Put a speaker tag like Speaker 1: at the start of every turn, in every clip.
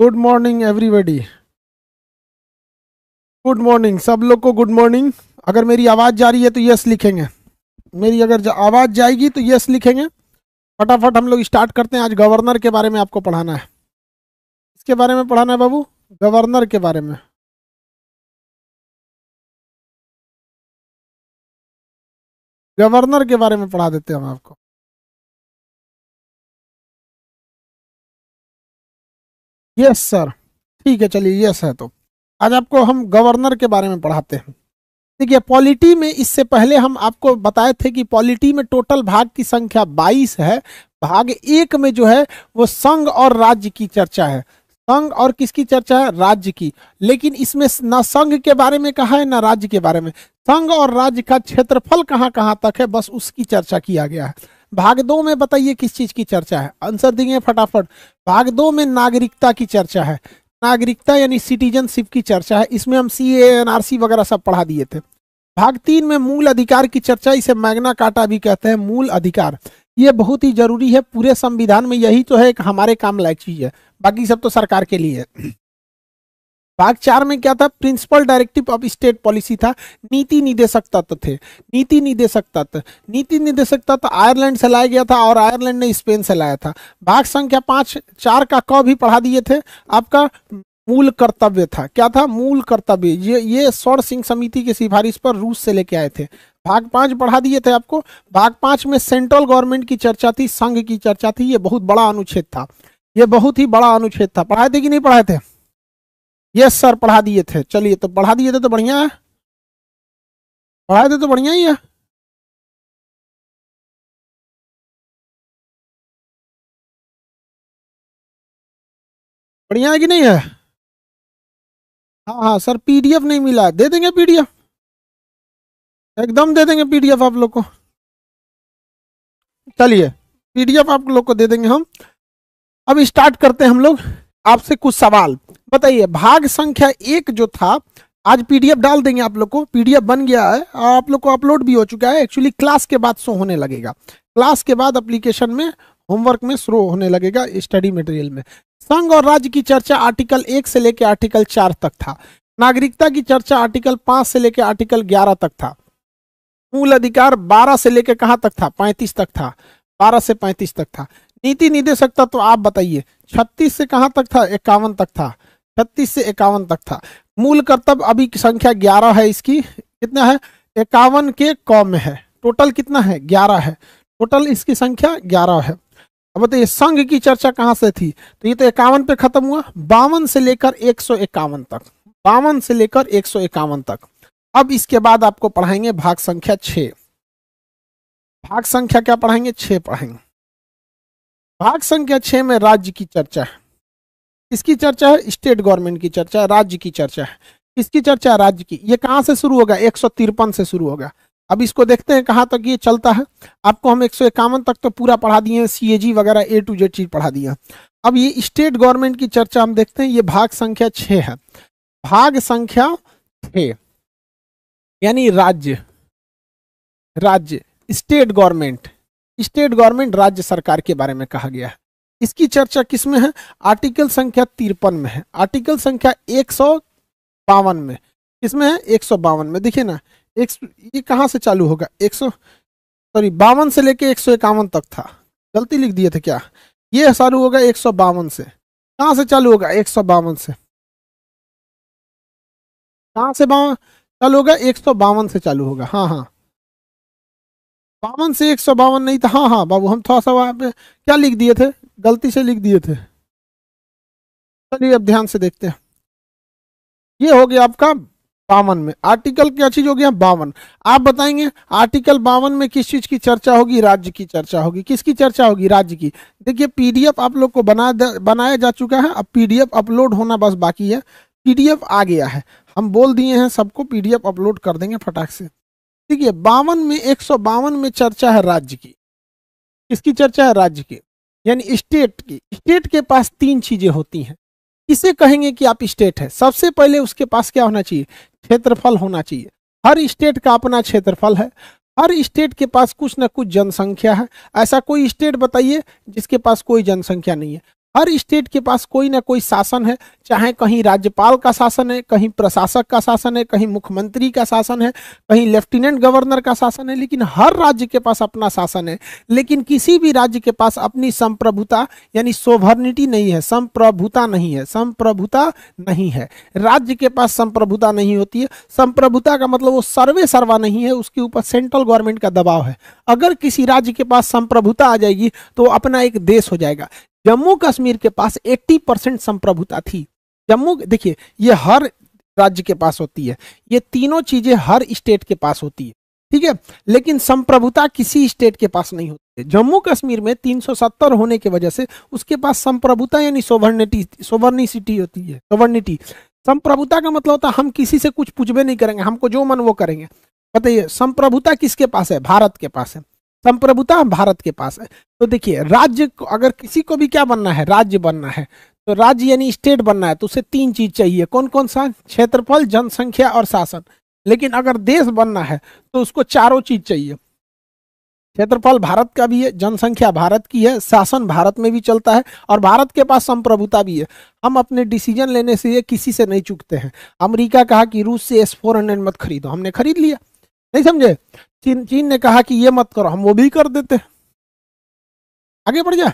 Speaker 1: Good morning everybody good
Speaker 2: morning सब लोग को गुड मॉर्निंग अगर मेरी आवाज़ जा रही है तो यस लिखेंगे मेरी अगर आवाज़ जाएगी तो यस लिखेंगे फटाफट हम लोग स्टार्ट करते हैं आज गवर्नर के बारे में आपको पढ़ाना है इसके बारे में पढ़ाना है बाबू गवर्नर के बारे में
Speaker 1: गवर्नर के बारे में पढ़ा देते हैं हम आपको
Speaker 2: यस सर ठीक है चलिए यस है तो आज आपको हम गवर्नर के बारे में पढ़ाते हैं देखिए पॉलिटी में इससे पहले हम आपको बताए थे कि पॉलिटी में टोटल भाग की संख्या बाईस है भाग एक में जो है वो संघ और राज्य की चर्चा है संघ और किसकी चर्चा है राज्य की लेकिन इसमें ना संघ के बारे में कहा है ना राज्य के बारे में संघ और राज्य का क्षेत्रफल कहाँ कहाँ तक है बस उसकी चर्चा किया गया है भाग दो में बताइए किस चीज की चर्चा है आंसर देंगे फटाफट भाग दो में नागरिकता की चर्चा है नागरिकता यानी सिटीजनशिप की चर्चा है इसमें हम सी एनआरसी वगैरह सब पढ़ा दिए थे भाग तीन में मूल अधिकार की चर्चा इसे मैग्ना काटा भी कहते हैं मूल अधिकार ये बहुत ही जरूरी है पूरे संविधान में यही तो है एक हमारे काम लायक चीज है बाकी सब तो सरकार के लिए है भाग चार में क्या था principal directive of state policy था नीति निदेशक तत्व थे नीति निदेशक तत्व नीति निदेशक तत्व आयरलैंड से लाया गया था और आयरलैंड ने स्पेन से लाया था भाग संख्या पाँच चार का क भी पढ़ा दिए थे आपका मूल कर्तव्य था क्या था मूल कर्तव्य ये ये स्वर सिंह समिति की सिफारिश पर रूस से लेके आए थे भाग पाँच बढ़ा दिए थे आपको भाग पाँच में सेंट्रल गवर्नमेंट की चर्चा थी संघ की चर्चा थी ये बहुत बड़ा अनुच्छेद था ये बहुत ही बड़ा अनुच्छेद था पढ़ाए थे कि नहीं पढ़ाए थे यस सर पढ़ा दिए थे चलिए तो पढ़ा दिए थे
Speaker 1: तो बढ़िया है पढ़ाए थे तो बढ़िया ही है बढ़िया है कि नहीं है हाँ हाँ सर पीडीएफ नहीं मिला दे देंगे पीडीएफ एकदम दे देंगे पीडीएफ आप लोग को
Speaker 2: चलिए पीडीएफ आप लोग को दे देंगे हम अब स्टार्ट करते हैं हम लोग आपसे कुछ सवाल बताइए भाग संख्या एक जो था आज पीडीएफ डाल देंगे आप लोग को पीडीएफ बन गया है आप लोग को अपलोड भी हो चुका है एक्चुअली क्लास के बाद शो होने लगेगा क्लास के बाद एप्लीकेशन में होमवर्क में शुरू होने लगेगा स्टडी मटेरियल में संघ और राज्य की चर्चा आर्टिकल एक से लेकर आर्टिकल चार तक था नागरिकता की चर्चा आर्टिकल पांच से लेकर आर्टिकल ग्यारह तक था मूल अधिकार बारह से लेकर कहाँ तक था पैंतीस तक था बारह से पैंतीस तक था नीति निदेशकता तो आप बताइए छत्तीस से कहाँ तक था इक्यावन तक था छत्तीस से इक्यावन तक था मूल कर्तव्य अभी संख्या ग्यारह है इसकी कितना है इक्यावन के कॉम में है टोटल कितना है ग्यारह है टोटल इसकी संख्या ग्यारह है अब बताइए संघ की चर्चा कहाँ से थी तो ये तो इक्यावन पे खत्म हुआ बावन से लेकर एक सौ इक्यावन तक बावन से लेकर एक सौ इक्यावन तक अब इसके बाद आपको पढ़ाएंगे भाग संख्या छ भाग संख्या क्या पढ़ाएंगे छ पढ़ाएंगे भाग संख्या छह में राज्य की चर्चा है इसकी चर्चा है स्टेट गवर्नमेंट की चर्चा है राज्य की चर्चा है इसकी चर्चा राज्य की ये कहाँ से शुरू होगा एक से शुरू होगा अब इसको देखते हैं कहाँ तक ये चलता है आपको हम एक तक तो पूरा पढ़ा दिए हैं सी वगैरह ए टू जेड चीज पढ़ा दिए अब ये स्टेट गवर्नमेंट की चर्चा हम देखते हैं ये भाग संख्या छह है भाग संख्या छ यानी राज्य राज्य स्टेट गवर्नमेंट स्टेट गवर्नमेंट राज्य सरकार के बारे में कहा गया है इसकी चर्चा किसमें है आर्टिकल संख्या तिरपन में है आर्टिकल संख्या एक सौ बावन में किसमें है एक सौ बावन में देखिए ना एक ये कहाँ से चालू होगा एक सौ सॉरी बावन से लेके एक सौ इक्यावन तक था गलती लिख दिए थे क्या ये चालू होगा एक सौ बावन से कहाँ से चालू होगा एक सौ बावन से कहाँ से बावन चालू होगा एक सौ बावन से चालू होगा हाँ हाँ बावन से एक सौ बावन नहीं था हाँ हाँ बाबू हम थोड़ा सा वहाँ पे क्या लिख दिए थे गलती से लिख दिए थे चलिए अब ध्यान से देखते हैं ये हो गया आपका बावन में आर्टिकल क्या चीज हो गया बावन आप बताएंगे आर्टिकल बावन में किस चीज की चर्चा होगी राज्य की चर्चा होगी किसकी चर्चा होगी राज्य की देखिए पीडीएफ आप लोग को बना बनाया जा चुका है अब पीडीएफ अपलोड होना बस बाकी है पीडीएफ आ गया है हम बोल दिए हैं सबको पीडीएफ अपलोड कर देंगे फटाक से देखिए बावन में एक सौ बावन में चर्चा है राज्य की किसकी चर्चा है राज्य की यानी स्टेट की स्टेट के पास तीन चीजें होती हैं किसे कहेंगे कि आप स्टेट है सबसे पहले उसके पास क्या होना चाहिए क्षेत्रफल होना चाहिए हर स्टेट का अपना क्षेत्रफल है हर स्टेट के पास कुछ ना कुछ जनसंख्या है ऐसा कोई स्टेट बताइए जिसके पास कोई जनसंख्या नहीं है हर स्टेट के पास कोई ना कोई शासन है चाहे कहीं राज्यपाल का शासन है कहीं प्रशासक का शासन है कहीं मुख्यमंत्री का शासन है कहीं लेफ्टिनेंट गवर्नर का शासन है लेकिन हर राज्य के पास अपना शासन है लेकिन किसी भी राज्य के पास अपनी संप्रभुता यानी सोवर्निटी नहीं है संप्रभुता नहीं है संप्रभुता नहीं है राज्य के पास संप्रभुता नहीं होती है संप्रभुता का मतलब वो सर्वे सर्वा नहीं है उसके ऊपर सेंट्रल गवर्नमेंट का दबाव है अगर किसी राज्य के पास संप्रभुता आ जाएगी तो अपना एक देश हो जाएगा जम्मू कश्मीर के पास 80 परसेंट संप्रभुता थी जम्मू देखिए ये हर राज्य के पास होती है ये तीनों चीजें हर स्टेट के पास होती है ठीक है लेकिन संप्रभुता किसी स्टेट के पास नहीं होती है जम्मू कश्मीर में 370 होने की वजह से उसके पास संप्रभुता यानी सोवर्निटी सिटी होती है सोवर्निटी संप्रभुता का मतलब होता है हम किसी से कुछ पूछबे नहीं करेंगे हमको जो मन वो करेंगे बताइए संप्रभुता किसके पास है भारत के पास है संप्रभुता भारत के पास है तो देखिए राज्य अगर किसी को भी क्या बनना है राज्य बनना है तो राज्य यानी स्टेट बनना है तो उसे तीन चीज चाहिए कौन कौन सा क्षेत्रफल जनसंख्या और शासन लेकिन अगर देश बनना है तो उसको चारों चीज चाहिए क्षेत्रफल भारत का भी है जनसंख्या भारत की है शासन भारत में भी चलता है और भारत के पास संप्रभुता भी है हम अपने डिसीजन लेने से किसी से नहीं चुकते हैं अमेरिका कहा कि रूस से एस फोर हंड्रेड मत खरीदो हमने खरीद लिया नहीं समझे चीन चीन ने कहा कि ये मत करो हम वो भी कर देते आगे बढ़ जाए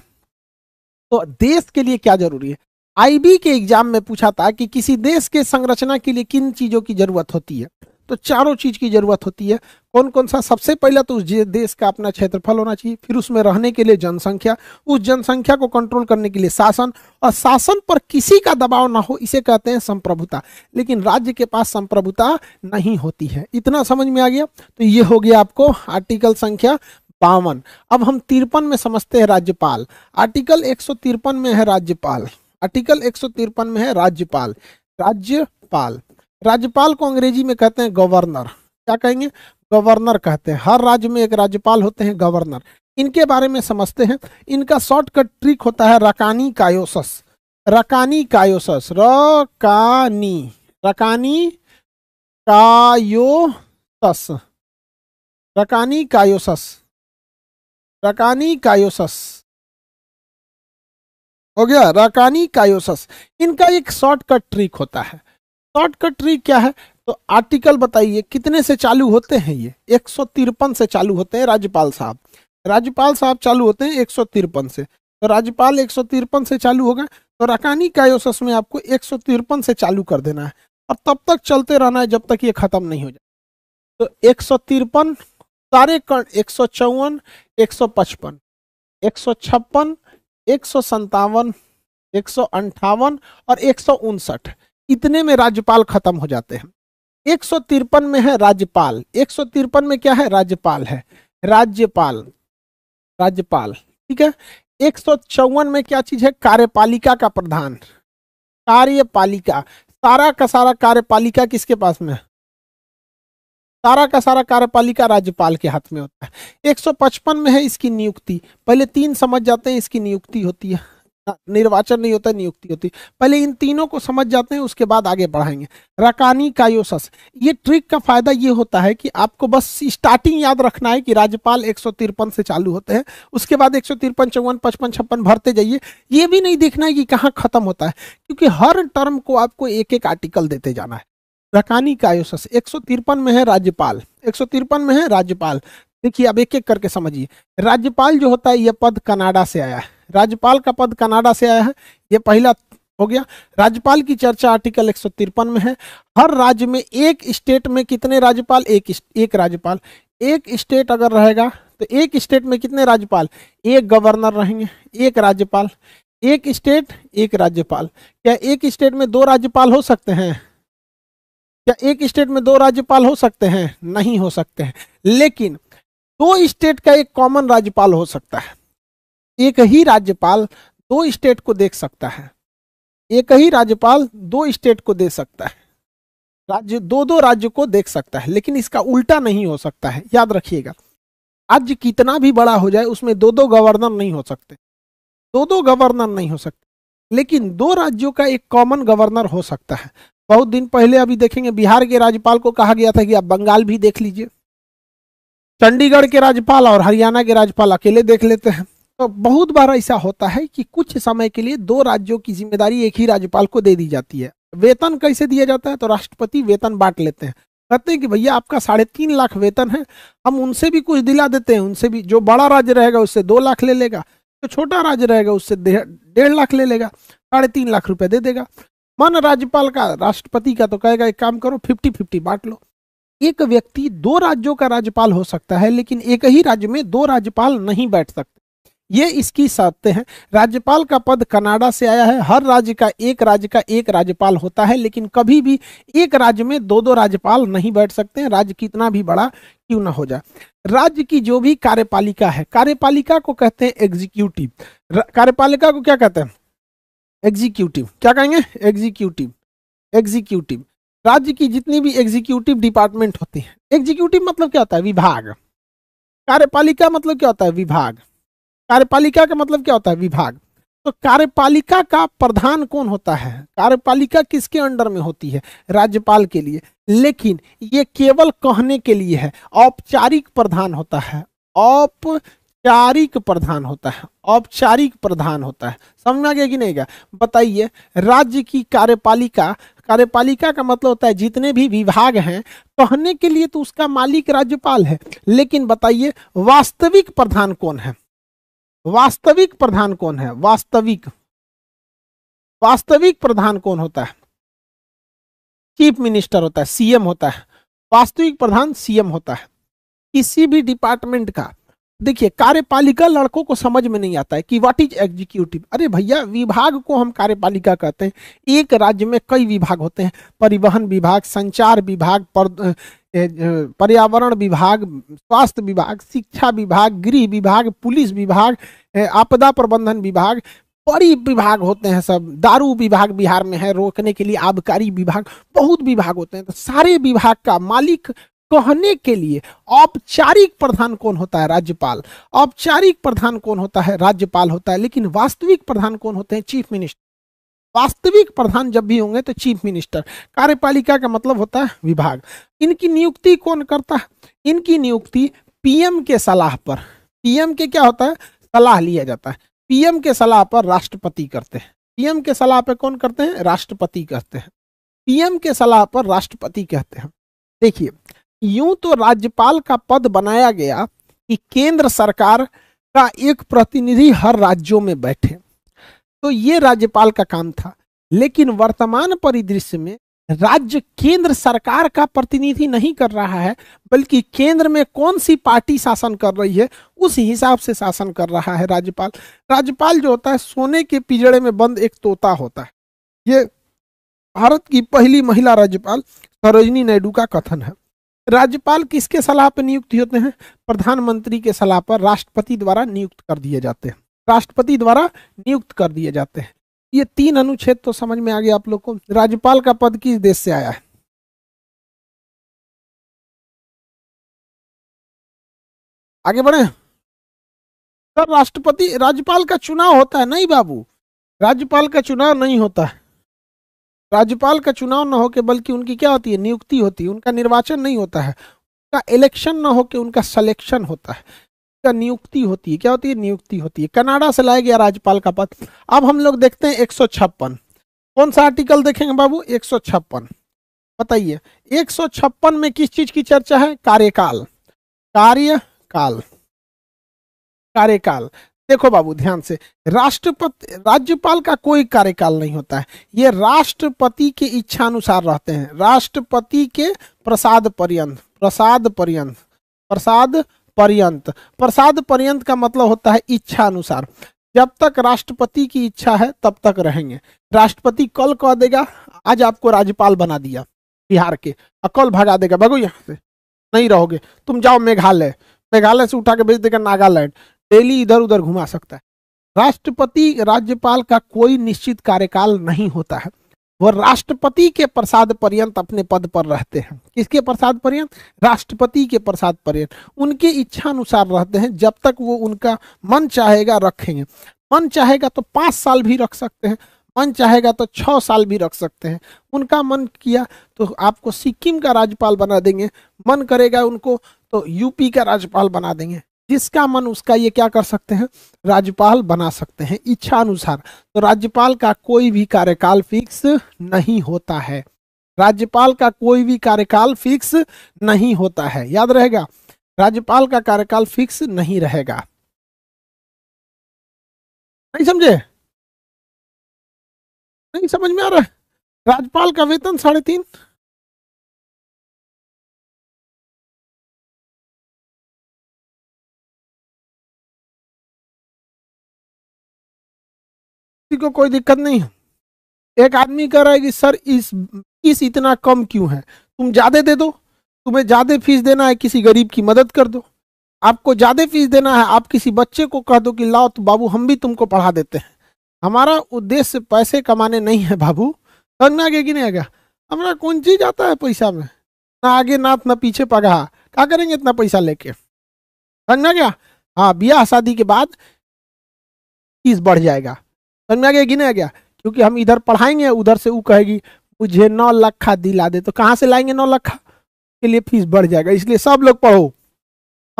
Speaker 2: तो देश के लिए क्या जरूरी है आईबी के एग्जाम में पूछा था कि किसी देश के संरचना के लिए किन चीजों की जरूरत होती है तो चारों चीज़ की ज़रूरत होती है कौन कौन सा सबसे पहला तो उस देश का अपना क्षेत्रफल होना चाहिए फिर उसमें रहने के लिए जनसंख्या उस जनसंख्या को कंट्रोल करने के लिए शासन और शासन पर किसी का दबाव ना हो इसे कहते हैं संप्रभुता लेकिन राज्य के पास संप्रभुता नहीं होती है इतना समझ में आ गया तो ये हो गया आपको आर्टिकल संख्या बावन अब हम तिरपन में समझते हैं राज्यपाल आर्टिकल एक में है राज्यपाल आर्टिकल एक में है राज्यपाल राज्यपाल राज्यपाल को अंग्रेजी में कहते हैं गवर्नर क्या कहेंगे गवर्नर कहते हैं हर राज्य में एक राज्यपाल होते हैं गवर्नर इनके बारे में समझते हैं इनका शॉर्टकट ट्रिक होता है रकानी कायोसस रकानी कायोसस रकानी रकानी कायोसस रकानी कायोसस रकानी कायोसस हो गया रकानी कायोसस इनका एक शॉर्टकट ट्रिक होता है शॉर्टकट ट्रिक क्या है तो आर्टिकल बताइए कितने से चालू होते हैं ये एक से चालू होते हैं राज्यपाल साहब राज्यपाल साहब चालू होते हैं एक से तो राज्यपाल एक से चालू होगा तो रकानी कायोसस में आपको एक से चालू कर देना है और तब तक चलते रहना है जब तक ये खत्म नहीं हो जाए तो एक सारे कर्ण एक सौ चौवन एक सौ पचपन एक सौ छप्पन एक सौ संतावन एक सौ अंठावन और एक सौ उनसठ इतने में राज्यपाल खत्म हो जाते हैं एक में है राज्यपाल एक में क्या है राज्यपाल है राज्यपाल राज्यपाल ठीक है एक में क्या चीज है कार्यपालिका का प्रधान कार्यपालिका सारा का सारा कार्यपालिका किसके पास में है सारा का सारा कार्यपालिका राज्यपाल के हाथ में होता है 155 में है इसकी नियुक्ति पहले तीन समझ जाते हैं इसकी नियुक्ति होती है निर्वाचन नहीं होता नियुक्ति होती पहले इन तीनों को समझ जाते हैं उसके बाद आगे बढ़ाएंगे रकानी कायोसस ये ट्रिक का फायदा ये होता है कि आपको बस स्टार्टिंग याद रखना है कि राज्यपाल एक से चालू होते हैं उसके बाद एक सौ तिरपन चौवन पचपन छप्पन भरते जाइए ये भी नहीं देखना है कि कहाँ खत्म होता है क्योंकि हर टर्म को आपको एक एक आर्टिकल देते जाना है रकानी कायोसस एक सौ तिरपन में है राज्यपाल एक सौ तिरपन में है राज्यपाल देखिए अब एक एक करके समझिए राज्यपाल जो होता है यह पद कनाडा से आया है राज्यपाल का पद कनाडा से आया है ये पहला हो गया राज्यपाल की चर्चा आर्टिकल एक में है हर राज्य में एक स्टेट में कितने राज्यपाल एक एक राज्यपाल एक स्टेट अगर रहेगा तो एक स्टेट में कितने राज्यपाल एक गवर्नर रहेंगे एक राज्यपाल एक स्टेट एक राज्यपाल क्या एक स्टेट में दो राज्यपाल हो सकते हैं क्या एक स्टेट में दो राज्यपाल हो सकते हैं नहीं हो सकते हैं लेकिन दो स्टेट का एक कॉमन राज्यपाल हो सकता है एक ही राज्यपाल दो स्टेट को देख सकता है एक ही राज्यपाल दो स्टेट को दे सकता है राज्य दो दो राज्य को देख सकता है लेकिन इसका उल्टा नहीं हो सकता है याद रखिएगा राज्य कितना भी बड़ा हो जाए उसमें दो दो गवर्नर नहीं हो सकते दो दो गवर्नर नहीं हो सकते लेकिन दो राज्यों का एक कॉमन गवर्नर हो सकता है बहुत दिन पहले अभी देखेंगे बिहार के राज्यपाल को कहा गया था कि आप बंगाल भी देख लीजिए चंडीगढ़ के राज्यपाल और हरियाणा के राज्यपाल अकेले देख लेते हैं तो बहुत बार ऐसा होता है कि कुछ समय के लिए दो राज्यों की जिम्मेदारी एक ही राज्यपाल को दे दी जाती है वेतन कैसे दिया जाता है तो राष्ट्रपति वेतन बांट लेते हैं कहते हैं कि भैया आपका साढ़े तीन लाख वेतन है हम उनसे भी कुछ दिला देते हैं उनसे भी जो बड़ा राज्य रहेगा उससे दो लाख ले लेगा जो छोटा राज्य रहेगा उससे डेढ़ लाख ले लेगा साढ़े तीन लाख रुपए दे देगा मन राज्यपाल का राष्ट्रपति का तो कहेगा एक काम करो फिफ्टी फिफ्टी बांट लो एक व्यक्ति दो राज्यों का राज्यपाल हो सकता है लेकिन एक ही राज्य में दो राज्यपाल नहीं बैठ सकते ये इसकी शर्तें हैं राज्यपाल का पद कनाडा से आया है हर राज्य का एक राज्य का एक राज्यपाल होता है लेकिन कभी भी एक राज्य में दो दो राज्यपाल नहीं बैठ सकते हैं राज्य कितना भी बड़ा क्यों ना हो जाए राज्य की जो भी कार्यपालिका है कार्यपालिका को कहते हैं एग्जीक्यूटिव कार्यपालिका को क्या कहते हैं एग्जीक्यूटिव क्या कहेंगे एग्जीक्यूटिव एग्जीक्यूटिव राज्य की जितनी भी एग्जीक्यूटिव डिपार्टमेंट होती है एग्जीक्यूटिव मतलब क्या होता है विभाग कार्यपालिका मतलब क्या होता है विभाग कार्यपालिका का मतलब क्या होता है विभाग तो कार्यपालिका का प्रधान कौन होता है कार्यपालिका किसके अंडर में होती है राज्यपाल के लिए लेकिन ये केवल कहने के लिए है औपचारिक प्रधान होता है औपचारिक प्रधान होता है औपचारिक प्रधान होता है समझ में आ गया कि नहीं गया बताइए राज्य की कार्यपालिका कार्यपालिका का मतलब होता है जितने भी विभाग हैं कहने के लिए तो उसका मालिक राज्यपाल है लेकिन बताइए वास्तविक प्रधान कौन है वास्तविक प्रधान कौन है वास्तविक वास्तविक प्रधान कौन होता है चीफ मिनिस्टर होता है सीएम होता है वास्तविक प्रधान सीएम होता है किसी भी डिपार्टमेंट का देखिए कार्यपालिका लड़कों को समझ में नहीं आता है कि व्हाट इज एग्जीक्यूटिव अरे भैया विभाग को हम कार्यपालिका कहते हैं एक राज्य में कई विभाग होते हैं परिवहन विभाग संचार विभाग पर, पर्यावरण विभाग स्वास्थ्य विभाग शिक्षा विभाग गृह विभाग पुलिस विभाग आपदा प्रबंधन विभाग बड़ी विभाग होते हैं सब दारू विभाग बिहार में है रोकने के लिए आबकारी विभाग बहुत विभाग होते हैं तो सारे विभाग का मालिक कहने के लिए औपचारिक प्रधान कौन होता है राज्यपाल औपचारिक प्रधान कौन होता है राज्यपाल होता है लेकिन वास्तविक प्रधान कौन होते हैं चीफ मिनिस्टर वास्तविक प्रधान जब भी होंगे तो चीफ मिनिस्टर कार्यपालिका का मतलब होता है विभाग इनकी नियुक्ति कौन करता है इनकी नियुक्ति पीएम के सलाह पर पीएम के क्या होता है सलाह लिया जाता है पीएम के सलाह पर राष्ट्रपति करते हैं पीएम के सलाह पर कौन करते हैं राष्ट्रपति करते हैं पीएम के सलाह पर राष्ट्रपति कहते हैं देखिए यूं तो राज्यपाल का पद बनाया गया कि केंद्र सरकार का एक प्रतिनिधि हर राज्यों में बैठे तो ये राज्यपाल का काम था लेकिन वर्तमान परिदृश्य में राज्य केंद्र सरकार का प्रतिनिधि नहीं कर रहा है बल्कि केंद्र में कौन सी पार्टी शासन कर रही है उस हिसाब से शासन कर रहा है राज्यपाल राज्यपाल जो होता है सोने के पिजड़े में बंद एक तोता होता है ये भारत की पहली महिला राज्यपाल सरोजनी नायडू का कथन है राज्यपाल किसके सलाह पर नियुक्त होते हैं प्रधानमंत्री के सलाह पर राष्ट्रपति द्वारा नियुक्त कर दिए जाते हैं राष्ट्रपति द्वारा नियुक्त कर दिए जाते हैं ये तीन अनुच्छेद तो समझ में आ गया आप लोग को राज्यपाल का पद किस देश से आया है आगे बढ़े सर राष्ट्रपति राज्यपाल का चुनाव होता है नहीं बाबू राज्यपाल का चुनाव नहीं होता है राज्यपाल का चुनाव न होकर बल्कि उनकी क्या होती है नियुक्ति होती है उनका निर्वाचन नहीं होता है उनका इलेक्शन न होकर उनका सलेक्शन होता है उनका नियुक्ति होती है क्या होती है नियुक्ति होती है कनाडा से लाया गया राज्यपाल का पद अब हम लोग देखते हैं एक कौन सा आर्टिकल देखेंगे बाबू एक बताइए एक में किस चीज की चर्चा है कार्यकाल कार्यकाल कार्यकाल देखो बाबू ध्यान से राष्ट्रपति राज्यपाल का कोई कार्यकाल नहीं होता है ये राष्ट्रपति के इच्छानुसार रहते हैं राष्ट्रपति के प्रसाद पर्यंत प्रसाद पर्यंत प्रसाद पर्यंत प्रसाद पर्यंत का मतलब होता है इच्छा अनुसार जब तक राष्ट्रपति की इच्छा है तब तक रहेंगे राष्ट्रपति कल कह देगा आज आपको राज्यपाल बना दिया बिहार के और कल भगा देगा भगो यहाँ से नहीं रहोगे तुम जाओ मेघालय मेघालय से उठा के भेज देगा नागालैंड डेली इधर उधर घुमा सकता है राष्ट्रपति राज्यपाल का कोई निश्चित कार्यकाल नहीं होता है वह राष्ट्रपति के प्रसाद पर्यंत अपने पद पर रहते हैं किसके प्रसाद पर्यंत राष्ट्रपति के प्रसाद पर्यंत उनके इच्छा अनुसार रहते हैं जब तक वो उनका मन चाहेगा रखेंगे मन चाहेगा तो पाँच साल भी रख सकते हैं मन चाहेगा तो छः साल भी रख सकते हैं उनका मन किया तो आपको सिक्किम का राज्यपाल बना देंगे मन करेगा उनको तो यूपी का राज्यपाल बना देंगे जिसका मन उसका ये क्या कर सकते हैं राज्यपाल बना सकते हैं इच्छा अनुसार तो राज्यपाल का कोई भी कार्यकाल फिक्स नहीं होता है राज्यपाल का कोई भी कार्यकाल फिक्स नहीं होता है याद रहेगा राज्यपाल का कार्यकाल फिक्स नहीं रहेगा
Speaker 1: नहीं समझे नहीं समझ में आ रहा है राज्यपाल का वेतन साढ़े तीन को कोई दिक्कत नहीं है
Speaker 2: एक आदमी कह रहा है कि सर इस फीस इतना कम क्यों है तुम ज़्यादा दे दो तुम्हें ज़्यादा फीस देना है किसी गरीब की मदद कर दो आपको ज़्यादा फीस देना है आप किसी बच्चे को कह दो कि लाओ तो बाबू हम भी तुमको पढ़ा देते हैं हमारा उद्देश्य पैसे कमाने नहीं है बाबू समझ में आगे कि नहीं आएगा हमारा कौन चीज आता है पैसा में ना आगे नाथ ना पीछे पगा क्या करेंगे इतना पैसा लेके समझ ना गया हाँ ब्याह शादी के बाद फीस बढ़ जाएगा समझ में आ गया गिना गया क्योंकि हम इधर पढ़ाएंगे उधर से वो कहेगी मुझे नौ लखा दिला दे तो कहाँ से लाएंगे नौ लखा के लिए फीस बढ़ जाएगा इसलिए सब लोग पढ़ो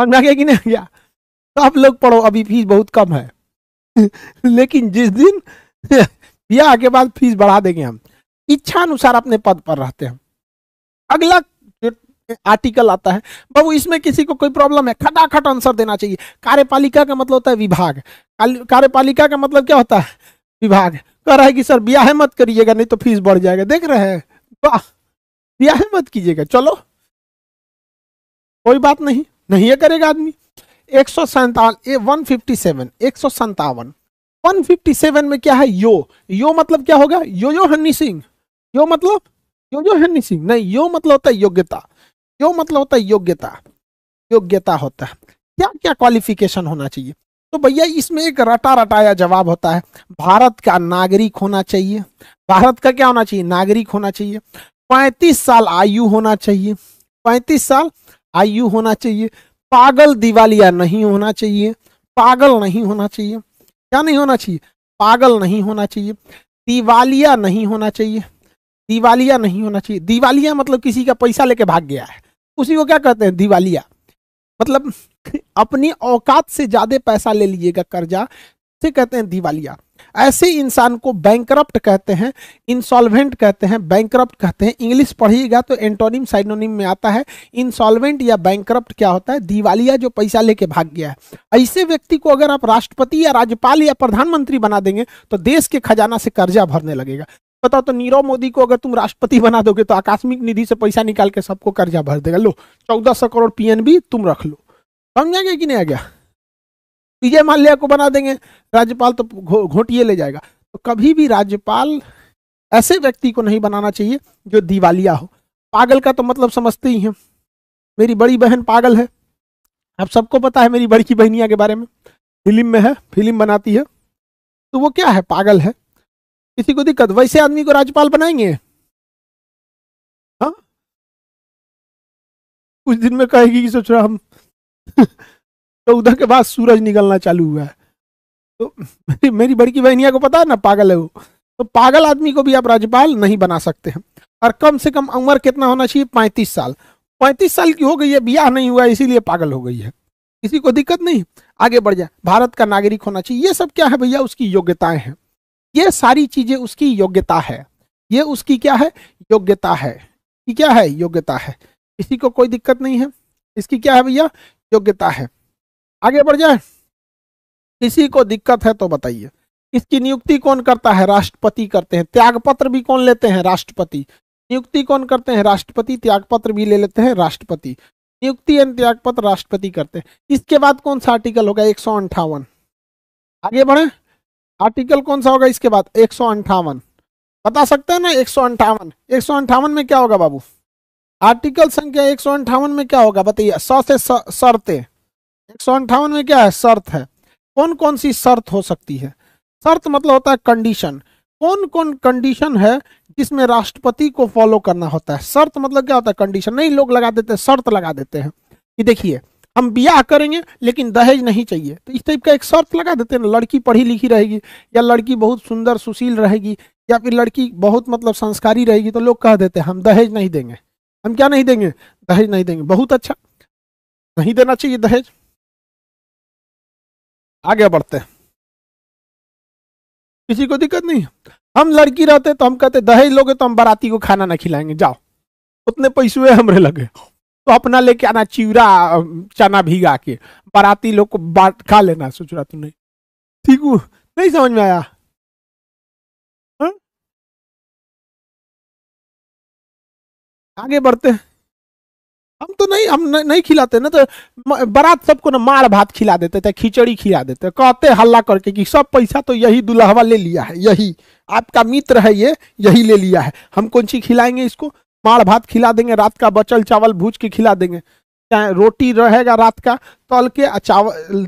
Speaker 2: समझ में आ गया कि नहीं गया सब लोग पढ़ो अभी फीस बहुत कम है लेकिन जिस दिन ब्याह के बाद फीस बढ़ा देंगे हम इच्छा अनुसार अपने पद पर रहते हैं अगला आर्टिकल आता है बाबू इसमें किसी को कोई प्रॉब्लम है खटाखट आंसर देना चाहिए कार्यपालिका का मतलब होता है विभाग कार्यपालिका का मतलब क्या होता है विभाग कह रहा है कि सर ब्याह मत करिएगा नहीं तो फीस बढ़ जाएगा देख रहे हैं वाह ब्याह मत कीजिएगा चलो कोई बात नहीं नहीं है करेगा आदमी एक सौ सैंतावन वन फिफ्टी सेवन एक सौ सैतावन वन फिफ्टी सेवन में क्या है यो यो मतलब क्या होगा यो यो हनी सिंह यो मतलब यो यो हनी सिंह नहीं यो मतलब होता है योग्यता यो मतलब होता है योग्यता योग्यता होता है क्या क्या क्वालिफिकेशन होना चाहिए तो भैया इसमें एक रटा रटाया जवाब होता है भारत का नागरिक होना चाहिए भारत का क्या होना चाहिए नागरिक होना चाहिए पैंतीस साल आयु होना चाहिए पैंतीस साल आयु होना चाहिए पागल दिवालिया नहीं होना चाहिए पागल नहीं होना चाहिए क्या नहीं होना चाहिए पागल नहीं होना चाहिए दिवालिया नहीं होना चाहिए दिवालिया नहीं होना चाहिए दिवालिया मतलब किसी का पैसा लेके भाग गया है उसी को क्या कहते हैं दिवालिया मतलब अपनी औकात से ज्यादा पैसा ले लीजिएगा कर्जा से कहते हैं दिवालिया ऐसे इंसान को बैंक कहते हैं इंसॉल्वेंट कहते हैं बैंक कहते हैं इंग्लिश पढ़िएगा तो एंटोनिम साइनोनिम में आता है इंसॉल्वेंट या बैंक क्या होता है दिवालिया जो पैसा लेके भाग गया है ऐसे व्यक्ति को अगर आप राष्ट्रपति या राज्यपाल या प्रधानमंत्री बना देंगे तो देश के खजाना से कर्जा भरने लगेगा बताओ तो नीरव मोदी को अगर तुम राष्ट्रपति बना दोगे तो आकस्मिक निधि से पैसा निकाल के सबको कर्जा भर देगा लो चौदह सौ करोड़ पीएनबी तुम रख लो समझ गया कि नहीं आ गया विजय माल्या को बना देंगे राज्यपाल तो घोटिए ले जाएगा तो कभी भी राज्यपाल ऐसे व्यक्ति को नहीं बनाना चाहिए जो दिवालिया हो पागल का तो मतलब समझते ही हैं मेरी बड़ी बहन पागल है आप सबको पता है मेरी बड़ी की बहनिया के बारे में फिल्म में है फिल्म बनाती है तो वो क्या है पागल है किसी को दिक्कत
Speaker 1: वैसे आदमी को राज्यपाल बनाएंगे हाँ?
Speaker 2: कुछ दिन में कहेगी कि सोच रहा हम चौदह के बाद सूरज निकलना चालू हुआ है तो मेरी मेरी बड़ी की बहनिया को पता है ना पागल है वो तो पागल आदमी को भी आप राज्यपाल नहीं बना सकते हैं और कम से कम उम्र कितना होना चाहिए पैंतीस साल पैंतीस साल की हो गई है ब्याह नहीं हुआ इसीलिए पागल हो गई है किसी को दिक्कत नहीं आगे बढ़ जाए भारत का नागरिक होना चाहिए ये सब क्या है भैया उसकी योग्यताएं हैं ये सारी चीजें उसकी योग्यता है ये उसकी क्या है योग्यता है कि क्या है योग्यता है किसी को कोई दिक्कत नहीं है इसकी क्या है भैया योग्यता है आगे बढ़ जाए किसी को दिक्कत है तो बताइए इसकी नियुक्ति कौन करता है राष्ट्रपति करते हैं त्यागपत्र भी कौन लेते हैं राष्ट्रपति नियुक्ति कौन करते हैं राष्ट्रपति त्यागपत्र भी ले लेते हैं राष्ट्रपति नियुक्ति एवं त्यागपत्र राष्ट्रपति करते हैं इसके बाद कौन सा आर्टिकल होगा एक आगे बढ़े आर्टिकल कौन सा होगा इसके बाद एक सौ अंठावन बता सकते हैं ना एक सौ अंठावन एक सौ अंठावन में क्या होगा बाबू आर्टिकल संख्या एक सौ अंठावन में क्या होगा बताइए सौ से शर्त एक सौ अंठावन में क्या है शर्त है कौन कौन सी शर्त हो सकती है शर्त मतलब होता है कंडीशन कौन कौन कंडीशन है जिसमें राष्ट्रपति को फॉलो करना होता है शर्त मतलब क्या होता है कंडीशन नहीं लोग लगा देते शर्त लगा देते हैं कि देखिए हम ब्याह करेंगे लेकिन दहेज नहीं चाहिए तो इस टाइप का एक शर्त लगा देते हैं लड़की पढ़ी लिखी रहेगी या लड़की बहुत सुंदर सुशील रहेगी या फिर लड़की बहुत मतलब संस्कारी रहेगी तो लोग कह देते हैं हम दहेज नहीं देंगे हम क्या नहीं देंगे दहेज नहीं देंगे बहुत अच्छा नहीं देना चाहिए दहेज आगे बढ़ते किसी को दिक्कत नहीं हम लड़की रहते तो हम कहते दहेज लोगे तो हम बाराती को खाना ना खिलाएंगे जाओ उतने पैसे हमरे लगे तो अपना लेके आना चिवरा चना भीगा के बाराती लोग को बाट खा लेना सोच रहा नहीं ठीक नहीं समझ में आया हाँ? आगे बढ़ते हैं हम तो नहीं हम नहीं खिलाते ना तो बारात सबको ना मार भात खिला देते थे खिचड़ी खिला देते कहते हल्ला करके कि सब पैसा तो यही दुल्हवा ले लिया है यही आपका मित्र है ये यही ले लिया है हम कौन सी खिलाएंगे इसको माड़ भात खिला देंगे रात का बचल चावल भूज के खिला देंगे चाहे रोटी रहेगा रात का तल के चावल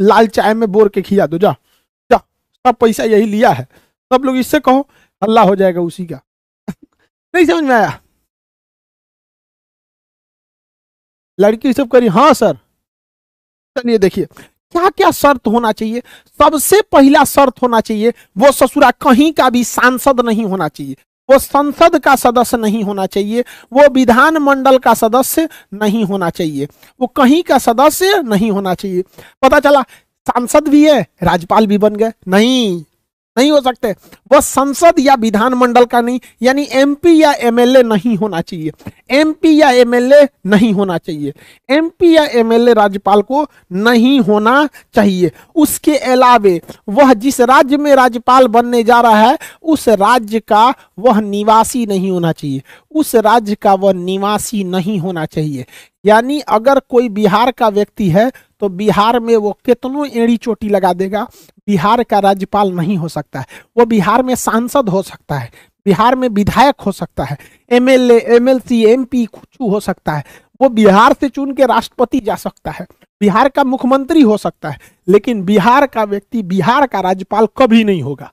Speaker 2: लाल चाय में बोर के खिला दो जा जा सब पैसा यही लिया है सब लोग इससे कहो हल्ला हो जाएगा उसी का नहीं समझ में आया लड़की सब करी हाँ सर चलिए देखिए क्या क्या शर्त होना चाहिए सबसे पहला शर्त होना चाहिए वो ससुरा कहीं का भी सांसद नहीं होना चाहिए वो संसद का सदस्य नहीं होना चाहिए वो विधान मंडल का सदस्य नहीं होना चाहिए वो कहीं का सदस्य नहीं होना चाहिए पता चला सांसद भी है राज्यपाल भी बन गए नहीं नहीं हो सकते वह संसद या विधानमंडल का नहीं यानी एमपी या एमएलए नहीं होना चाहिए एमपी या एमएलए नहीं होना चाहिए एमपी या एमएलए राज्यपाल को नहीं होना चाहिए उसके अलावे वह जिस राज्य में राज्यपाल बनने जा रहा है उस राज्य का वह निवासी नहीं होना चाहिए उस राज्य का वह निवासी नहीं होना चाहिए यानी अगर कोई बिहार का व्यक्ति है तो बिहार में वो कितनों एड़ी चोटी लगा देगा बिहार का राज्यपाल नहीं हो सकता है वो बिहार में सांसद हो सकता है बिहार में विधायक हो सकता है M L M L C M P कुछ हो सकता है वो बिहार से चुन के राष्ट्रपति जा सकता है बिहार का मुख्यमंत्री हो सकता है लेकिन बिहार का व्यक्ति बिहार का राज्यपाल कभी नहीं होगा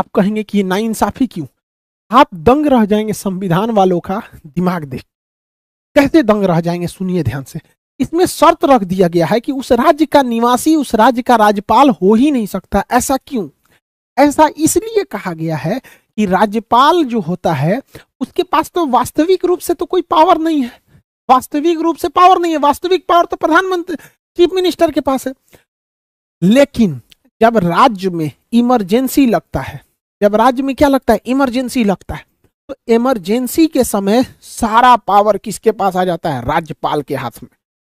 Speaker 2: आप कहेंगे कि नाइंसाफी क्यों आप दंग रह जाएंगे संविधान वालों का दिमाग देख कैसे दंग रह जाएंगे सुनिए ध्यान से इसमें शर्त रख दिया गया है कि उस राज्य का निवासी उस राज्य का राज्यपाल हो ही नहीं सकता ऐसा क्यों ऐसा इसलिए कहा गया है कि राज्यपाल जो होता है उसके पास तो वास्तविक रूप से तो कोई पावर नहीं है वास्तविक रूप से पावर नहीं है वास्तविक पावर तो प्रधानमंत्री चीफ मिनिस्टर के पास है लेकिन जब राज्य में इमरजेंसी लगता है जब राज्य में क्या लगता है इमरजेंसी लगता है तो इमरजेंसी के समय सारा पावर किसके पास आ जाता है राज्यपाल के हाथ में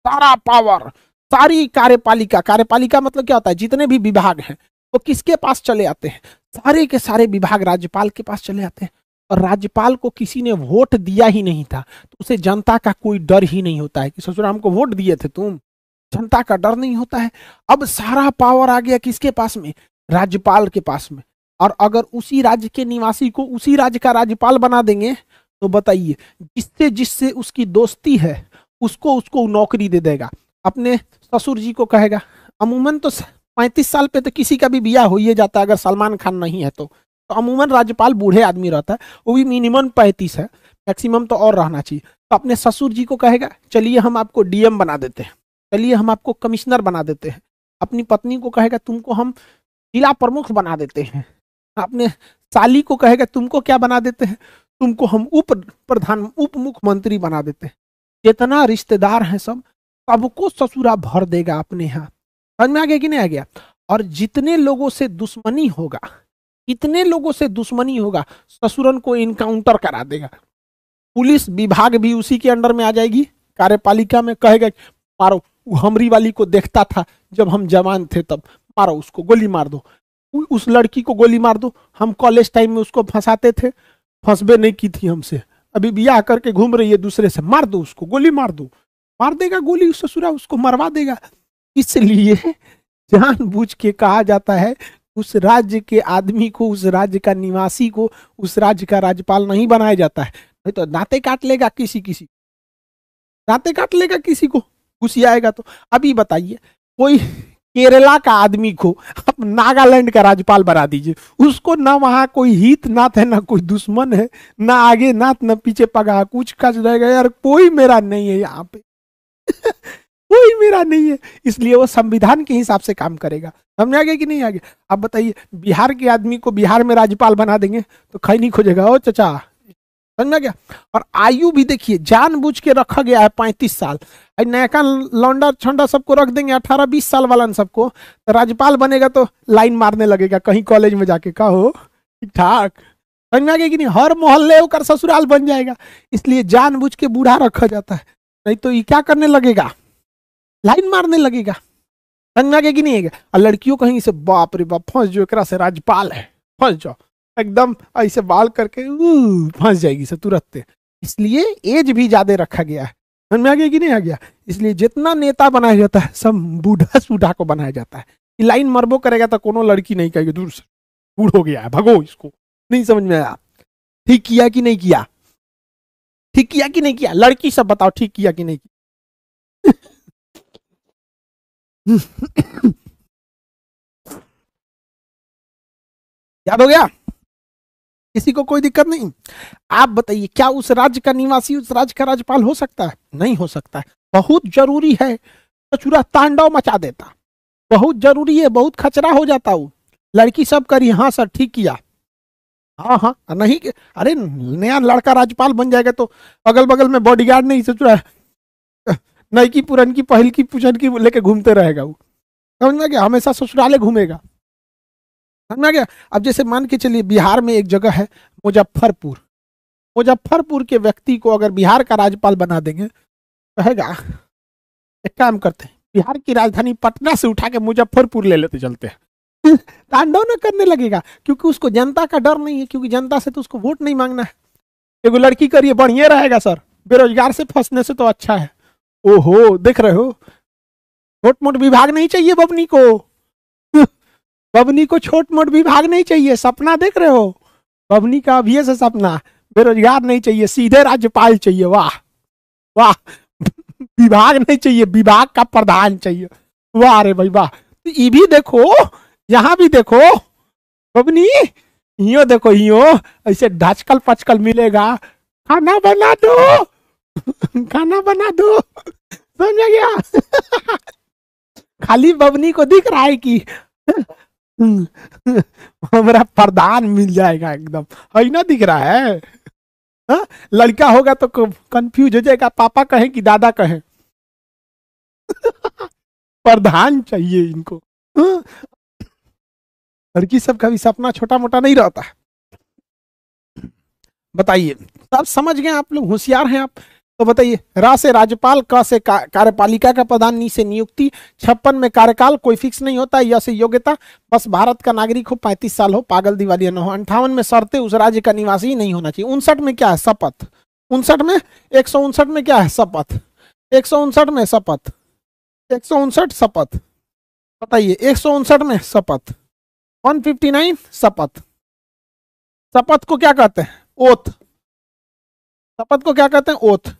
Speaker 2: सारा पावर सारी कार्यपालिका कार्यपालिका मतलब क्या होता है जितने भी विभाग हैं वो तो किसके पास चले आते हैं सारे के सारे विभाग राज्यपाल के पास चले आते हैं और राज्यपाल को किसी ने वोट दिया ही नहीं था तो उसे जनता का कोई डर ही नहीं होता है कि ससुराल हमको वोट दिए थे तुम जनता का डर नहीं होता है अब सारा पावर आ गया किसके पास में राज्यपाल के पास में और अगर उसी राज्य के निवासी को उसी राज्य का राज्यपाल बना देंगे तो बताइए जिससे जिससे उसकी दोस्ती है उसको उसको नौकरी दे देगा अपने ससुर जी को कहेगा अमूमन तो पैंतीस साल पे तो किसी का भी ब्याह हो ही जाता है अगर सलमान खान नहीं है तो तो अमूमन राज्यपाल बूढ़े आदमी रहता है वो भी मिनिमम पैंतीस है मैक्सिमम तो और रहना चाहिए तो अपने ससुर जी को कहेगा चलिए हम आपको डीएम बना देते हैं चलिए हम आपको कमिश्नर बना देते हैं अपनी पत्नी को कहेगा तुमको हम जिला प्रमुख बना देते हैं अपने साली को कहेगा तुमको क्या बना देते हैं तुमको हम उप प्रधान उप मुख्यमंत्री बना देते हैं जितना रिश्तेदार हैं सब सबको ससुरा भर देगा अपने यहाँ समझ में आ गया कि नहीं आ गया और जितने लोगों से दुश्मनी होगा इतने लोगों से दुश्मनी होगा ससुरन को इनकाउंटर करा देगा पुलिस विभाग भी उसी के अंडर में आ जाएगी कार्यपालिका में कहेगा मारो हमरी वाली को देखता था जब हम जवान थे तब मारो उसको गोली मार दो उस लड़की को गोली मार दो हम कॉलेज टाइम में उसको फंसाते थे फंसबे नहीं की थी हमसे अभी ब्याह करके घूम रही है दूसरे से मार दो उसको गोली मार दो मार देगा गोली ससुरा उसको मरवा देगा इसलिए जानबूझ के कहा जाता है उस राज्य के आदमी को उस राज्य का निवासी को उस राज्य का राज्यपाल नहीं बनाया जाता है नहीं तो दांते काट लेगा किसी किसी दांते काट लेगा किसी को घुसी आएगा तो अभी बताइए कोई केरला का आदमी को आप नागालैंड का राज्यपाल बना दीजिए उसको ना वहाँ कोई हित ना है ना कोई दुश्मन है ना आगे नाथ ना पीछे पगा कुछ कच रहेगा यार कोई मेरा नहीं है यहाँ पे कोई मेरा नहीं है इसलिए वो संविधान के हिसाब से काम करेगा समझ आ गया कि नहीं आगे आप अब बताइए बिहार के आदमी को बिहार में राज्यपाल बना देंगे तो खैनी खोजेगा ओ चचा समझ में गया और आयु भी देखिए जानबूझ के रखा गया है पैंतीस साल नयका लौंडा छंडा सबको रख देंगे अठारह बीस साल वाला सबको तो राज्यपाल बनेगा तो लाइन मारने लगेगा कहीं कॉलेज में जाके का हो ठीक ठाक समझ में गया कि नहीं हर मोहल्ले होकर ससुराल बन जाएगा इसलिए जानबूझ के बूढ़ा रखा जाता है नहीं तो ये क्या करने लगेगा लाइन मारने लगेगा समझ में आ गया कि नहीं और लड़कियों कहीं से बाप रे बाप फंस जो एक से राज्यपाल है फंस जाओ एकदम ऐसे बाल करके फंस जाएगी सर तुरंत इसलिए एज भी ज्यादा रखा गया है मन में आ गया कि नहीं आ गया इसलिए जितना नेता बनाया जाता है सब बूढ़ा सूढ़ा को बनाया जाता है लाइन मरबो करेगा तो कोनो लड़की नहीं कहेगी दूर से बूढ़ हो गया है भगो इसको नहीं समझ में आया ठीक किया कि नहीं किया ठीक किया कि नहीं किया लड़की
Speaker 1: सब बताओ ठीक किया कि नहीं किया याद हो गया
Speaker 2: किसी को कोई दिक्कत नहीं आप बताइए क्या उस राज्य का निवासी उस राज्य का राज्यपाल हो सकता है नहीं हो सकता है बहुत जरूरी है कचूरा तांडव मचा देता बहुत जरूरी है बहुत खचरा हो जाता वो लड़की सब करी हाँ सर ठीक किया हाँ हाँ नहीं अरे नया लड़का राज्यपाल बन जाएगा तो अगल बगल में बॉडीगार्ड नहीं सोच रहा नई की पुरन की पहल की पुचन की लेके घूमते रहेगा वो समझना कि हमेशा ससुराले घूमेगा समझ में आ गया अब जैसे मान के चलिए बिहार में एक जगह है मुजफ्फरपुर मुजफ्फरपुर के व्यक्ति को अगर बिहार का राज्यपाल बना देंगे कहेगा एक काम करते हैं बिहार की राजधानी पटना से उठा के मुजफ्फरपुर ले लेते चलते हैं तांडव न करने लगेगा क्योंकि उसको जनता का डर नहीं है क्योंकि जनता से तो उसको वोट नहीं मांगना है एगो लड़की करिए बढ़िया रहेगा सर बेरोजगार से फंसने से तो अच्छा है ओहो देख रहे हो वोट मोट विभाग नहीं चाहिए बबनी को बबनी को छोट मोट विभाग नहीं चाहिए सपना देख रहे हो बबनी का अभी से सपना बेरोजगार नहीं चाहिए सीधे राज्यपाल चाहिए वाह वाह विभाग नहीं चाहिए विभाग का प्रधान चाहिए वाह अरे भाई वाह तो ये भी देखो यहाँ भी देखो बबनी यो देखो यो ऐसे ढाचकल पचकल मिलेगा खाना बना दो खाना बना दो समझ गया खाली बबनी को दिख रहा है कि हमारा हम्म। प्रधान मिल जाएगा एकदम है ना दिख रहा है हा? लड़का होगा तो कंफ्यूज हो जाएगा पापा कहें कि दादा कहें प्रधान चाहिए इनको हाँ? लड़की सब का भी सपना छोटा मोटा नहीं रहता बताइए आप समझ गए आप लोग होशियार हैं आप तो बताइए रा से राज्यपाल क से कार्यपालिका का प्रधान नी से नियुक्ति छप्पन में कार्यकाल कोई फिक्स नहीं होता यह से योग्यता बस भारत का नागरिक हो पैंतीस साल हो पागल दिवालिया न हो अंठावन में सरते उस राज्य का निवासी ही नहीं होना चाहिए उनसठ में क्या है शपथ उनसठ में एक सौ उनसठ में क्या है शपथ एक सौ उनसठ में शपथ एक सौ उनसठ शपथ बताइए एक सौ उनसठ में शपथ वन फिफ्टी नाइन शपथ शपथ को क्या कहते हैं ओथ शपथ को क्या कहते हैं ओथ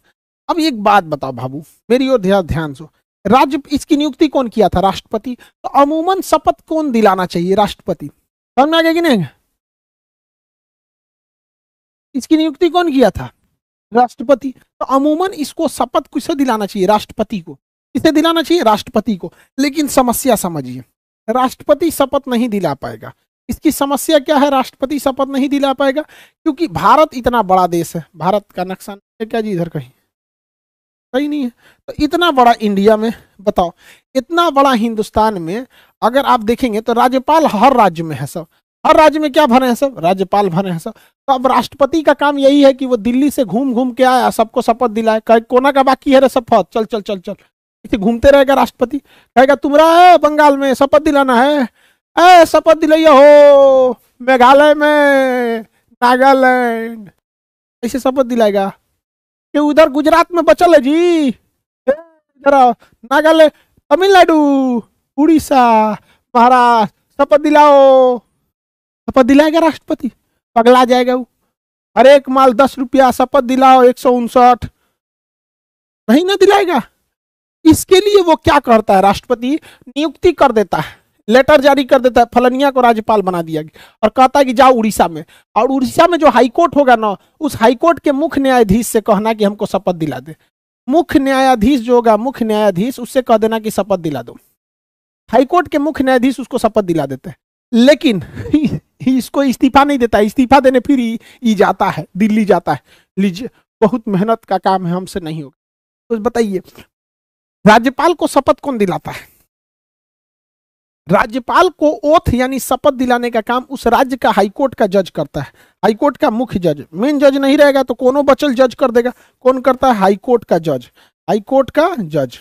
Speaker 2: अब एक बात बताओ बाबू मेरी ओर ध्यान सो राज्य इसकी नियुक्ति कौन किया था राष्ट्रपति तो अमूमन शपथ कौन दिलाना चाहिए राष्ट्रपति समझ में आ गया कि नहीं इसकी नियुक्ति कौन किया था राष्ट्रपति तो अमूमन इसको शपथ किसे दिलाना चाहिए राष्ट्रपति को इसे दिलाना चाहिए राष्ट्रपति को लेकिन समस्या समझिए राष्ट्रपति शपथ नहीं दिला पाएगा इसकी समस्या क्या है राष्ट्रपति शपथ नहीं दिला पाएगा क्योंकि भारत इतना बड़ा देश है भारत का नक्शा क्या जी इधर कहीं सही नहीं है तो इतना बड़ा इंडिया में बताओ इतना बड़ा हिंदुस्तान में अगर आप देखेंगे तो राज्यपाल हर राज्य में है सब हर राज्य में क्या भरे हैं सब राज्यपाल भरे हैं सब तो अब राष्ट्रपति का काम यही है कि वो दिल्ली से घूम घूम के आया सबको शपथ दिलाए कहे कोना का बाकी है रे शपथ चल चल चल चल इसे घूमते रहेगा राष्ट्रपति कहेगा तुम्हारा है बंगाल में शपथ दिलाना है ए शपथ दिलाइए हो मेघालय में नागालैंड ऐसे शपथ दिलाएगा ये उधर गुजरात में बचल है जी इधर नागालैंड तमिलनाडु उड़ीसा महाराष्ट्र शपथ दिलाओ शपथ दिलाएगा राष्ट्रपति पगला जाएगा वो हर एक माल दस रुपया शपथ दिलाओ एक सौ उनसठ नहीं ना दिलाएगा इसके लिए वो क्या करता है राष्ट्रपति नियुक्ति कर देता है लेटर जारी कर देता है फलनिया को राज्यपाल बना दिया गया और कहता है कि जाओ उड़ीसा में और उड़ीसा में जो हाईकोर्ट होगा ना उस हाईकोर्ट के मुख्य न्यायाधीश से कहना कि हमको शपथ दिला दे मुख्य न्यायाधीश जो होगा मुख्य न्यायाधीश उससे कह देना कि शपथ दिला दो हाईकोर्ट के मुख्य न्यायाधीश उसको शपथ दिला देते हैं लेकिन इसको इस्तीफा नहीं देता इस्तीफा देने फिर ही जाता है दिल्ली जाता है लीजिए बहुत मेहनत का काम है हमसे नहीं होगा तो बताइए राज्यपाल को शपथ कौन दिलाता है राज्यपाल को ओथ यानी शपथ दिलाने का काम उस राज्य का हाईकोर्ट का जज करता है हाईकोर्ट का मुख्य जज मेन जज नहीं रहेगा तो कोनो बचल जज कर देगा कौन करता है हाईकोर्ट का जज हाईकोर्ट का जज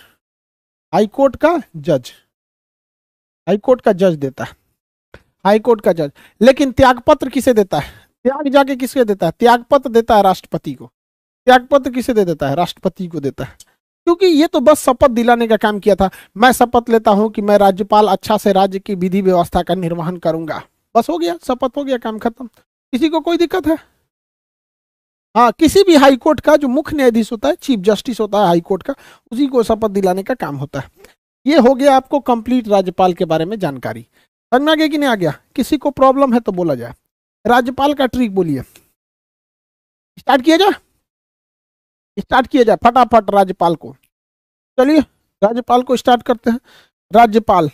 Speaker 2: हाईकोर्ट का जज हाईकोर्ट का जज देता है हाईकोर्ट का जज लेकिन त्यागपत्र किसे देता है त्याग जाके किसके देता है त्यागपत्र देता है राष्ट्रपति को त्यागपत्र किसे दे देता है राष्ट्रपति को देता है क्योंकि ये तो बस शपथ दिलाने का काम किया था मैं शपथ लेता हूं कि मैं राज्यपाल अच्छा से राज्य की विधि व्यवस्था का निर्वहन करूंगा बस हो गया शपथ हो गया काम खत्म किसी को कोई दिक्कत है हाँ किसी भी हाई कोर्ट का जो मुख्य न्यायाधीश होता है चीफ जस्टिस होता है हाई कोर्ट का उसी को शपथ दिलाने का काम होता है ये हो गया आपको कंप्लीट राज्यपाल के बारे में जानकारी समझ में आ गया कि नहीं आ गया किसी को प्रॉब्लम है तो बोला जाए राज्यपाल का ट्रिक बोलिए स्टार्ट किया जाए स्टार्ट किया जाए फटाफट राज्यपाल को चलिए राज्यपाल को स्टार्ट करते हैं राज्यपाल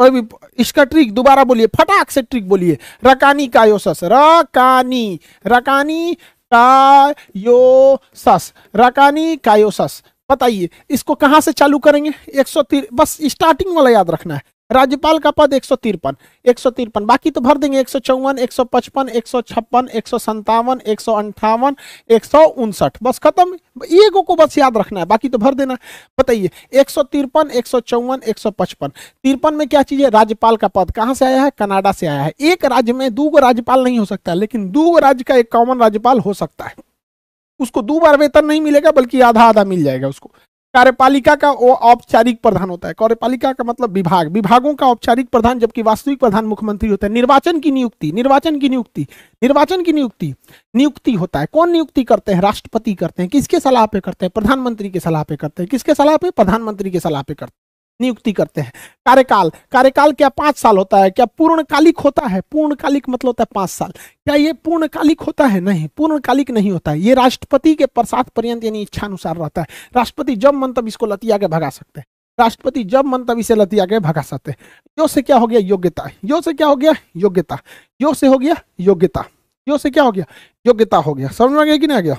Speaker 2: कोई भी इसका ट्रिक दोबारा बोलिए फटाक से ट्रिक बोलिए रकानी कायोसस रकानी रकानी कायोसस रकानी कायोसस बताइए इसको कहाँ से चालू करेंगे 103 बस स्टार्टिंग वाला याद रखना है राज्यपाल का पद एक सौ तिरपन एक सौ तिरपन बाकी तो भर देंगे एक सौ चौवन एक सौ पचपन एक सौ छप्पन एक सौ संतावन एक सौ अंठावन एक सौ उनसठ बस खत्म गो को बस याद रखना है बाकी तो भर देना बताइए एक सौ तिरपन एक सौ चौवन एक सौ पचपन तिरपन में क्या चीज है राज्यपाल का पद कहाँ से आया है कनाडा से आया है एक राज्य में दो राज्यपाल नहीं हो सकता लेकिन दो राज्य का एक कॉमन राज्यपाल हो सकता है उसको दो बार वेतन नहीं मिलेगा बल्कि आधा आधा मिल जाएगा उसको कार्यपालिका का वो औपचारिक प्रधान होता है कार्यपालिका का मतलब विभाग विभागों का औपचारिक प्रधान जबकि वास्तविक प्रधान मुख्यमंत्री होता है निर्वाचन की नियुक्ति निर्वाचन की नियुक्ति निर्वाचन की नियुक्ति नियुक्ति होता है कौन नियुक्ति करते हैं राष्ट्रपति करते हैं किसके सलाह पे करते हैं प्रधानमंत्री के सलाह पे करते हैं किसके सलाह पे प्रधानमंत्री के सलाह पे करते हैं नियुक्ति करते हैं कार्यकाल कार्यकाल क्या पांच साल होता है क्या पूर्णकालिक होता है पूर्णकालिक मतलब होता है पांच साल क्या ये पूर्णकालिक होता है नहीं पूर्णकालिक नहीं होता है ये राष्ट्रपति के प्रसाद पर्यंत यानी अनुसार रहता है राष्ट्रपति जब मन तब इसको लतिया के भगा सकते हैं राष्ट्रपति जब मन तब इसे लतिया के भगा सकते हैं यो से क्या हो गया योग्यता यो से क्या हो गया योग्यता यो से हो गया योग्यता यो से क्या हो गया योग्यता हो गया समझ में आ गया कि नहीं आ गया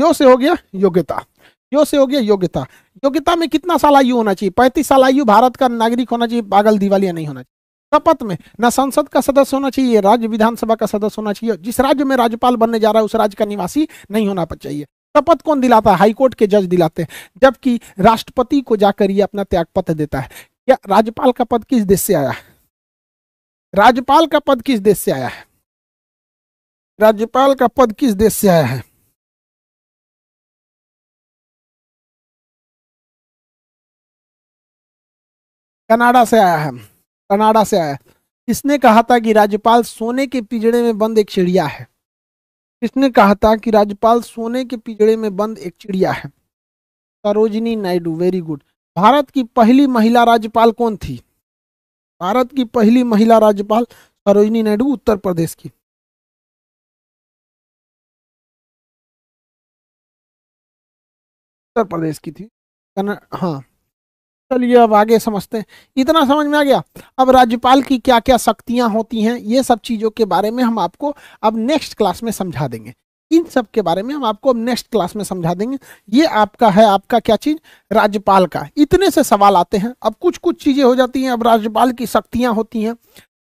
Speaker 2: यो से हो गया योग्यता जो से हो गया योग्यता योग्यता में कितना साल आयु होना चाहिए पैंतीस साल आयु भारत का नागरिक होना चाहिए पागल दिवालिया नहीं होना चाहिए शपथ में न संसद का सदस्य होना चाहिए राज्य विधानसभा का सदस्य होना चाहिए जिस राज्य में राज्यपाल बनने जा रहा है उस राज्य का निवासी नहीं होना चाहिए शपथ कौन दिलाता है हाईकोर्ट के जज दिलाते हैं जबकि राष्ट्रपति को जाकर ये अपना त्यागपत्र देता है क्या राज्यपाल का पद किस देश से आया है राज्यपाल का पद किस देश से आया है
Speaker 1: राज्यपाल का पद किस देश से आया है कनाडा से आया
Speaker 2: है कनाडा से आया किसने कहा था कि राज्यपाल सोने के पिजड़े में बंद एक चिड़िया है किसने कहा था कि राज्यपाल सोने के पिजड़े में बंद एक चिड़िया है सरोजनी नायडू वेरी गुड भारत की पहली महिला राज्यपाल कौन थी भारत की पहली महिला राज्यपाल सरोजिनी नायडू उत्तर प्रदेश की उत्तर प्रदेश की थी हाँ चलिए अब आगे समझते हैं इतना समझ में आ गया अब राज्यपाल की क्या क्या शक्तियां होती हैं ये सब चीज़ों के बारे में हम आपको अब नेक्स्ट क्लास में समझा देंगे इन सब के बारे में हम आपको अब नेक्स्ट क्लास में समझा देंगे ये आपका है आपका क्या चीज राज्यपाल का इतने से सवाल आते हैं अब कुछ कुछ चीजें हो जाती हैं अब राज्यपाल की शक्तियां होती हैं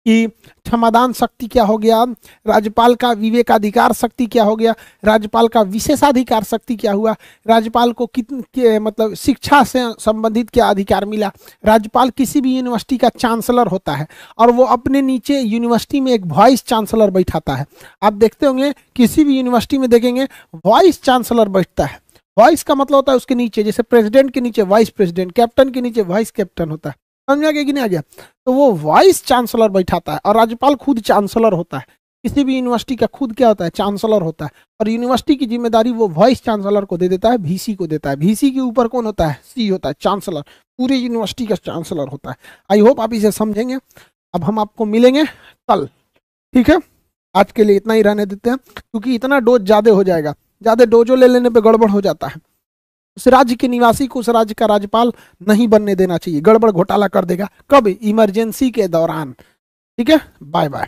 Speaker 2: कि क्षमादान शक्ति क्या हो गया राज्यपाल का विवेकाधिकार शक्ति क्या हो गया राज्यपाल का विशेषाधिकार शक्ति क्या हुआ राज्यपाल को कितने मतलब शिक्षा से संबंधित क्या अधिकार मिला राज्यपाल किसी भी यूनिवर्सिटी का चांसलर होता है और वो अपने नीचे यूनिवर्सिटी में एक वाइस चांसलर बैठाता है आप देखते होंगे किसी भी यूनिवर्सिटी में देखेंगे वाइस चांसलर बैठता है वाइस का मतलब होता है उसके नीचे जैसे प्रेसिडेंट के नीचे वाइस प्रेसिडेंट कैप्टन के नीचे वाइस कैप्टन होता है समझ में आ गया कि नहीं आ गया तो वो वाइस चांसलर बैठाता है और राज्यपाल खुद चांसलर होता है किसी भी यूनिवर्सिटी का खुद क्या होता है चांसलर होता है और यूनिवर्सिटी की जिम्मेदारी वो वाइस चांसलर को दे देता है भीसी को देता है भीसी के ऊपर कौन होता है सी होता है चांसलर पूरे यूनिवर्सिटी का चांसलर होता है आई होप आप इसे समझेंगे अब हम आपको मिलेंगे कल ठीक है आज के लिए इतना ही रहने देते हैं क्योंकि इतना डोज ज़्यादा हो जाएगा ज़्यादा डोजो ले लेने पर गड़बड़ हो जाता है उस राज्य के निवासी को उस राज्य का राज्यपाल नहीं बनने देना चाहिए गड़बड़ घोटाला कर देगा कब इमरजेंसी के दौरान ठीक है बाय बाय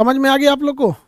Speaker 1: समझ में आ गया आप लोग को